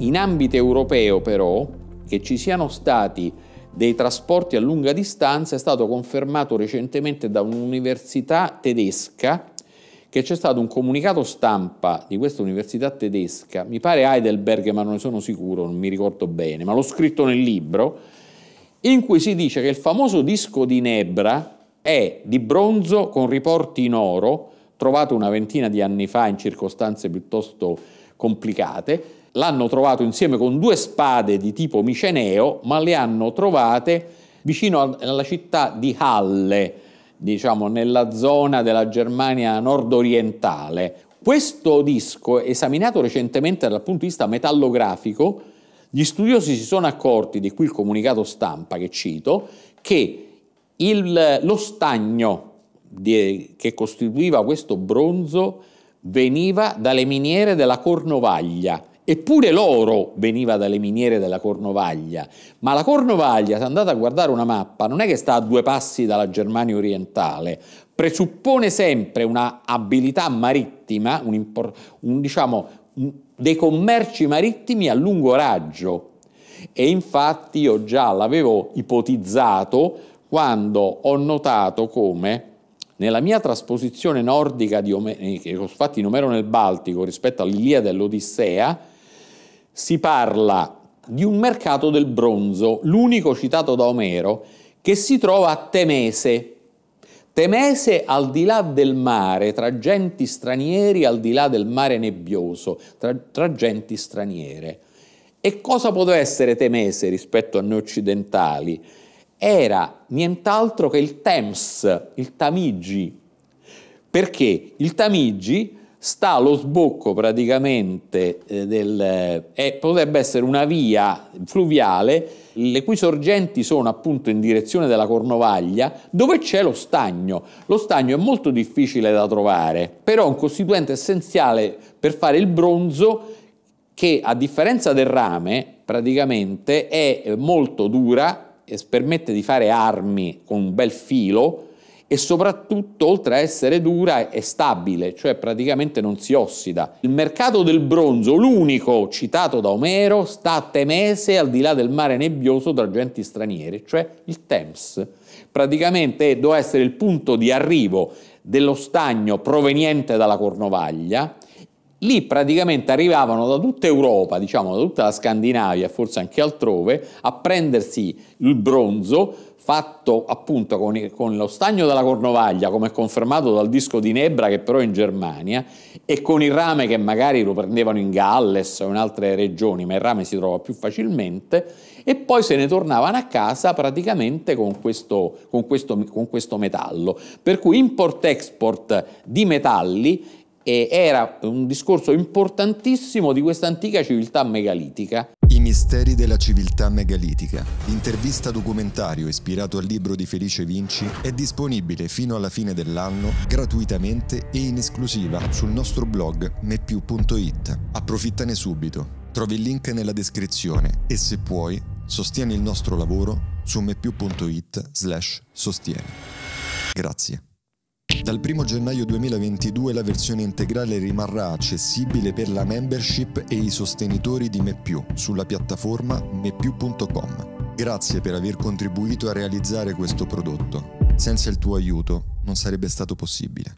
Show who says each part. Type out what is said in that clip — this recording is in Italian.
Speaker 1: In ambito europeo però, che ci siano stati dei trasporti a lunga distanza è stato confermato recentemente da un'università tedesca che c'è stato un comunicato stampa di questa università tedesca, mi pare Heidelberg, ma non ne sono sicuro, non mi ricordo bene, ma l'ho scritto nel libro, in cui si dice che il famoso disco di Nebra è di bronzo con riporti in oro, trovato una ventina di anni fa in circostanze piuttosto complicate, L'hanno trovato insieme con due spade di tipo miceneo, ma le hanno trovate vicino alla città di Halle, diciamo nella zona della Germania nord-orientale. Questo disco, esaminato recentemente dal punto di vista metallografico, gli studiosi si sono accorti, di qui il comunicato stampa che cito, che il, lo stagno di, che costituiva questo bronzo veniva dalle miniere della Cornovaglia, Eppure l'oro veniva dalle miniere della Cornovaglia, ma la Cornovaglia, se andate a guardare una mappa, non è che sta a due passi dalla Germania orientale, presuppone sempre una abilità marittima, un, un, diciamo, un, dei commerci marittimi a lungo raggio. E infatti io già l'avevo ipotizzato quando ho notato come nella mia trasposizione nordica di Omero, eh, che ho fatto in Omero nel Baltico rispetto all'Ilia dell'Odissea, si parla di un mercato del bronzo, l'unico citato da Omero, che si trova a Temese. Temese al di là del mare, tra genti stranieri al di là del mare nebbioso, tra, tra genti straniere. E cosa poteva essere Temese rispetto a noi occidentali? Era nient'altro che il Thames, il Tamigi. Perché il Tamigi sta lo sbocco praticamente eh, del... Eh, potrebbe essere una via fluviale le cui sorgenti sono appunto in direzione della Cornovaglia, dove c'è lo stagno. Lo stagno è molto difficile da trovare, però è un costituente essenziale per fare il bronzo che a differenza del rame praticamente è molto dura e permette di fare armi con un bel filo e soprattutto oltre a essere dura è stabile, cioè praticamente non si ossida. Il mercato del bronzo, l'unico citato da Omero, sta a Temese al di là del mare nebbioso tra genti straniere, cioè il Thames. Praticamente doveva essere il punto di arrivo dello stagno proveniente dalla Cornovaglia lì praticamente arrivavano da tutta Europa, diciamo da tutta la Scandinavia, forse anche altrove, a prendersi il bronzo fatto appunto con, con, lo stagno della cornovaglia, come confermato dal disco di Nebra che però è in Germania, e con il rame che magari lo prendevano in Galles o in altre regioni, ma il rame si trova più facilmente, e poi se ne tornavano a casa praticamente con questo, con questo, con questo metallo. Per cui import-export di metalli e era un discorso importantissimo di questa antica civiltà megalitica.
Speaker 2: I misteri della civiltà megalitica, intervista documentario ispirato al libro di Felice Vinci, è disponibile fino alla fine dell'anno gratuitamente e in esclusiva sul nostro blog mepiu.it. Approfittane subito. Trovi il link nella descrizione e se puoi sostieni il nostro lavoro su mepiu.it sostieni. Grazie. Dal 1 gennaio 2022 la versione integrale rimarrà accessibile per la membership e i sostenitori di MePiù sulla piattaforma mepiù.com. Grazie per aver contribuito a realizzare questo prodotto. Senza il tuo aiuto non sarebbe stato possibile.